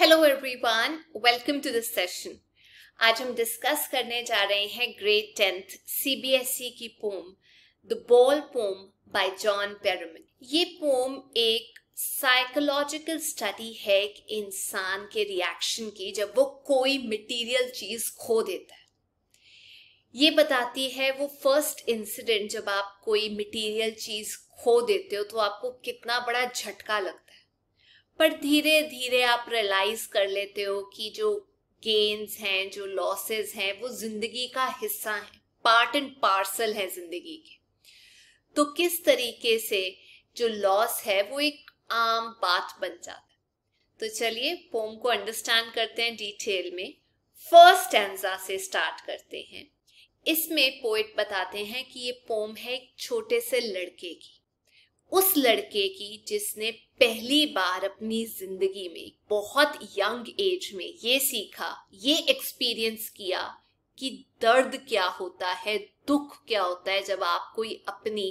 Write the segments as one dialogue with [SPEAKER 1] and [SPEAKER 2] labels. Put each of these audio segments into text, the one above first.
[SPEAKER 1] Hello everyone welcome to this session आज हम discuss करने जा रहे हैं ग्रेड टेंथ सीबीएसई की poem the ball poem by John Berryman ये पोम एक साइकोलॉजिकल स्टडी है एक इंसान के रिएक्शन की जब वो कोई मटेरियल चीज खो देता है ये बताती है वो फर्स्ट इंसिडेंट जब आप कोई मटेरियल चीज खो देते हो तो आपको कितना बड़ा झटका लगता है पर धीरे धीरे आप रियलाइज कर लेते हो कि जो गेन्स हैं जो लॉसेस हैं वो जिंदगी का हिस्सा है पार्ट एंड पार्सल है जिंदगी के तो किस तरीके से जो लॉस है वो एक आम बात बन जाता है तो चलिए पोम को अंडरस्टैंड करते हैं डिटेल में फर्स्ट एंजा से स्टार्ट करते हैं इसमें पोइट बताते हैं कि ये पोम है एक छोटे से लड़के की उस लड़के की जिसने पहली बार अपनी जिंदगी में बहुत यंग एज में ये सीखा ये एक्सपीरियंस किया कि दर्द क्या होता है दुख क्या होता है जब आप कोई अपनी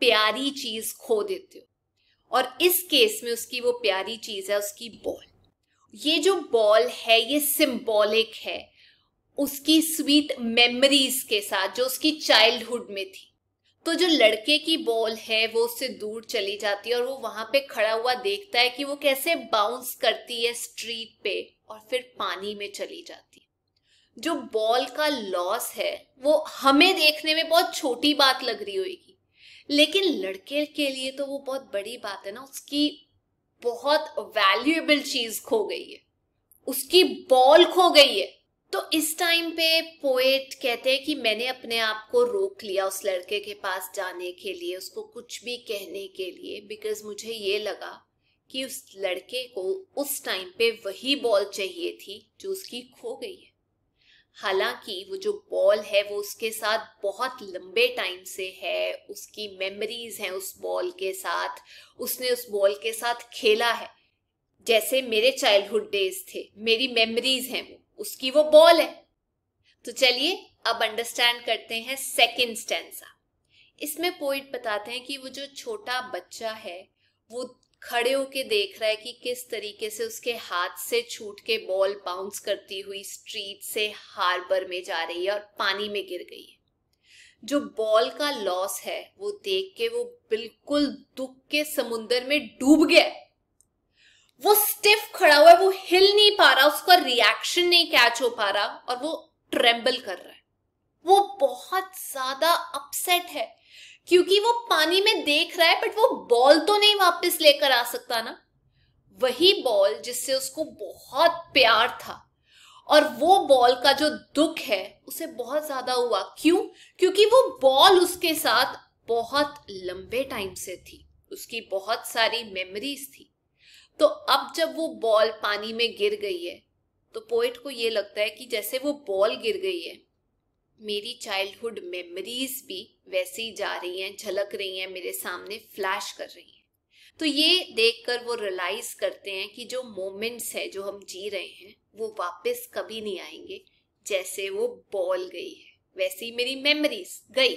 [SPEAKER 1] प्यारी चीज खो देते हो और इस केस में उसकी वो प्यारी चीज है उसकी बॉल ये जो बॉल है ये सिंबॉलिक है उसकी स्वीट मेमोरीज के साथ जो उसकी चाइल्डहुड में थी तो जो लड़के की बॉल है वो उससे दूर चली जाती है और वो वहां पे खड़ा हुआ देखता है कि वो कैसे बाउंस करती है स्ट्रीट पे और फिर पानी में चली जाती है जो बॉल का लॉस है वो हमें देखने में बहुत छोटी बात लग रही होगी लेकिन लड़के के लिए तो वो बहुत बड़ी बात है ना उसकी बहुत वैल्यूएबल चीज खो गई है उसकी बॉल खो गई है तो इस टाइम पे पोएट कहते हैं कि मैंने अपने आप को रोक लिया उस लड़के के पास जाने के लिए उसको कुछ भी कहने के लिए बिकॉज मुझे ये लगा कि उस लड़के को उस टाइम पे वही बॉल चाहिए थी जो उसकी खो गई है हालांकि वो जो बॉल है वो उसके साथ बहुत लंबे टाइम से है उसकी मेमोरीज हैं उस बॉल के साथ उसने उस बॉल के साथ खेला है जैसे मेरे चाइल्डहुड डेज थे मेरी मेमोरीज हैं वो उसकी वो बॉल है तो चलिए अब अंडरस्टैंड करते हैं सेकेंड स्टेंसा इसमें पोइट बताते हैं कि वो जो छोटा बच्चा है वो खड़े होके देख रहा है कि किस तरीके से उसके हाथ से छूट के बॉल बाउंस करती हुई स्ट्रीट से हार्बर में जा रही है और पानी में गिर गई है जो बॉल का लॉस है वो देख के वो बिल्कुल दुख के समुंदर में डूब गया है वो स्टिफ खड़ा हुआ है वो हिल नहीं पा रहा उसका रिएक्शन नहीं कैच हो पा रहा और वो ट्रेम्बल कर रहा है वो बहुत ज्यादा अपसेट है क्योंकि वो पानी में देख रहा है बट वो बॉल तो नहीं वापस लेकर आ सकता ना वही बॉल जिससे उसको बहुत प्यार था और वो बॉल का जो दुख है उसे बहुत ज्यादा हुआ क्यों क्योंकि वो बॉल उसके साथ बहुत लंबे टाइम से थी उसकी बहुत सारी मेमोरीज थी तो अब जब वो बॉल पानी में गिर गई है तो पोइट को ये लगता है कि जैसे वो बॉल गिर गई है मेरी चाइल्डहुड मेमोरीज भी वैसे ही जा रही हैं झलक रही हैं मेरे सामने फ्लैश कर रही हैं तो ये देखकर वो रियलाइज करते हैं कि जो मोमेंट्स है जो हम जी रहे हैं वो वापस कभी नहीं आएंगे जैसे वो बॉल गई है वैसे ही मेरी मेमोरीज गई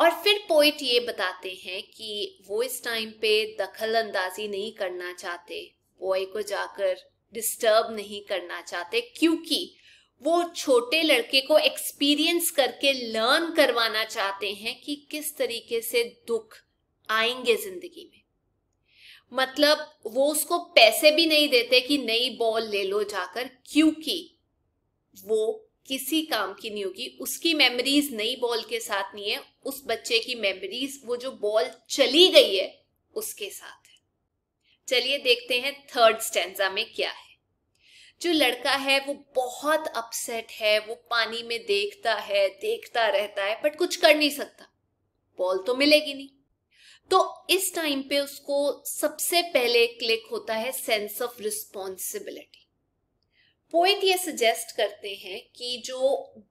[SPEAKER 1] और फिर पोइट ये बताते हैं कि वो इस टाइम पे दखल अंदाजी नहीं करना चाहते बॉय को जाकर डिस्टर्ब नहीं करना चाहते क्योंकि वो छोटे लड़के को एक्सपीरियंस करके लर्न करवाना चाहते हैं कि किस तरीके से दुख आएंगे जिंदगी में मतलब वो उसको पैसे भी नहीं देते कि नई बॉल ले लो जाकर क्योंकि वो किसी काम की नहीं होगी उसकी मेमोरीज नई बॉल के साथ नहीं है उस बच्चे की मेमोरीज वो जो बॉल चली गई है उसके साथ है चलिए देखते हैं थर्ड स्टेंजा में क्या है जो लड़का है वो बहुत अपसेट है वो पानी में देखता है देखता रहता है बट कुछ कर नहीं सकता बॉल तो मिलेगी नहीं तो इस टाइम पे उसको सबसे पहले क्लिक होता है सेंस ऑफ रिस्पॉन्सिबिलिटी पोइट ये सजेस्ट करते हैं कि जो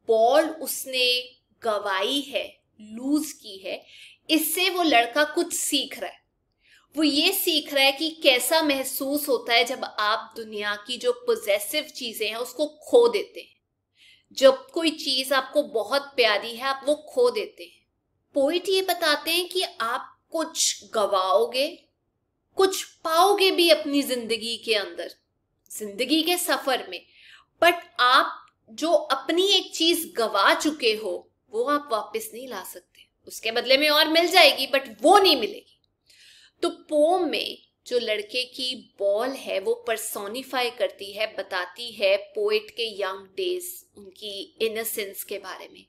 [SPEAKER 1] बॉल उसने गवाई है लूज की है इससे वो लड़का कुछ सीख रहा है वो ये सीख रहा है कि कैसा महसूस होता है जब आप दुनिया की जो पोजेसिव चीजें हैं उसको खो देते हैं जब कोई चीज आपको बहुत प्यारी है आप वो खो देते हैं पोइट ये बताते हैं कि आप कुछ गवाओगे कुछ पाओगे भी अपनी जिंदगी के अंदर जिंदगी के सफर में बट आप जो अपनी एक चीज गवा चुके हो वो आप वापस नहीं ला सकते उसके बदले में और मिल जाएगी बट वो नहीं मिलेगी तो पोम में जो लड़के की बॉल है वो परसोनिफाई करती है बताती है पोएट के यंग डेज उनकी इनोसेंस के बारे में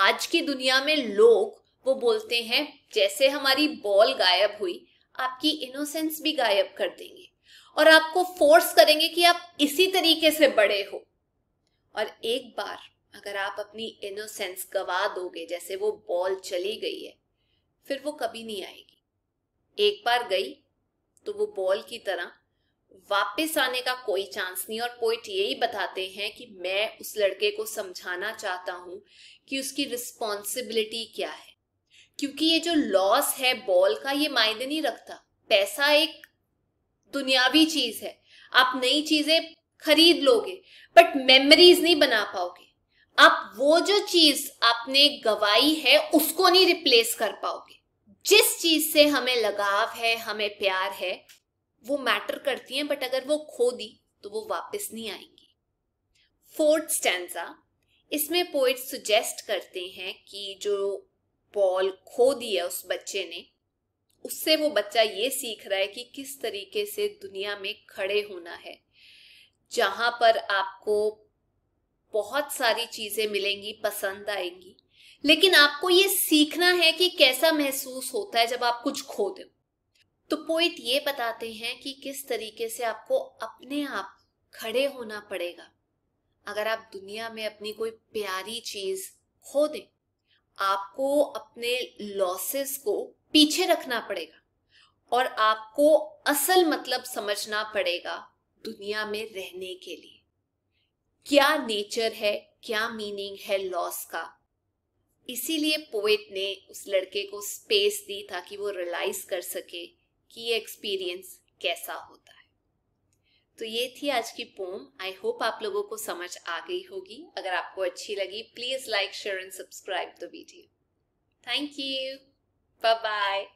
[SPEAKER 1] आज की दुनिया में लोग वो बोलते हैं जैसे हमारी बॉल गायब हुई आपकी इनोसेंस भी गायब कर देंगे और आपको फोर्स करेंगे कि आप इसी तरीके से बड़े हो और एक बार अगर आप अपनी इनोसेंस गवा दोगे जैसे वो बॉल चली गई है फिर वो कभी नहीं आएगी एक बार गई तो वो बॉल की तरह वापस आने का कोई चांस नहीं और पोइट यही बताते हैं कि मैं उस लड़के को समझाना चाहता हूं कि उसकी रिस्पॉन्सिबिलिटी क्या है क्योंकि ये जो लॉस है बॉल का ये मायने नहीं रखता पैसा एक दुनियावी चीज है आप नई चीजें खरीद लोगे बट मेमोरीज नहीं बना पाओगे आप वो जो चीज आपने गवाई है उसको नहीं रिप्लेस कर पाओगे जिस चीज से हमें लगाव है हमें प्यार है वो मैटर करती है बट अगर वो खो दी तो वो वापस नहीं आएंगी फोर्थ स्टैंडा इसमें पोइट सुजेस्ट करते हैं कि जो बॉल खो दी है उस बच्चे ने उससे वो बच्चा ये सीख रहा है कि किस तरीके से दुनिया में खड़े होना है जहाँ पर आपको बहुत सारी चीज़ें मिलेंगी पसंद आएंगी लेकिन आपको ये सीखना है कि कैसा महसूस होता है जब आप कुछ खो दो तो पोइट ये बताते हैं कि किस तरीके से आपको अपने आप खड़े होना पड़ेगा अगर आप दुनिया में अपनी कोई प्यारी चीज खो दें आपको अपने लॉसेस को पीछे रखना पड़ेगा और आपको असल मतलब समझना पड़ेगा दुनिया में रहने के लिए क्या नेचर है क्या मीनिंग है लॉस का इसीलिए पोएट ने उस लड़के को स्पेस दी ताकि वो रियलाइज कर सके कि ये एक्सपीरियंस कैसा होता है तो ये थी आज की पोम आई होप आप लोगों को समझ आ गई होगी अगर आपको अच्छी लगी please like share and subscribe the video thank you Bye bye.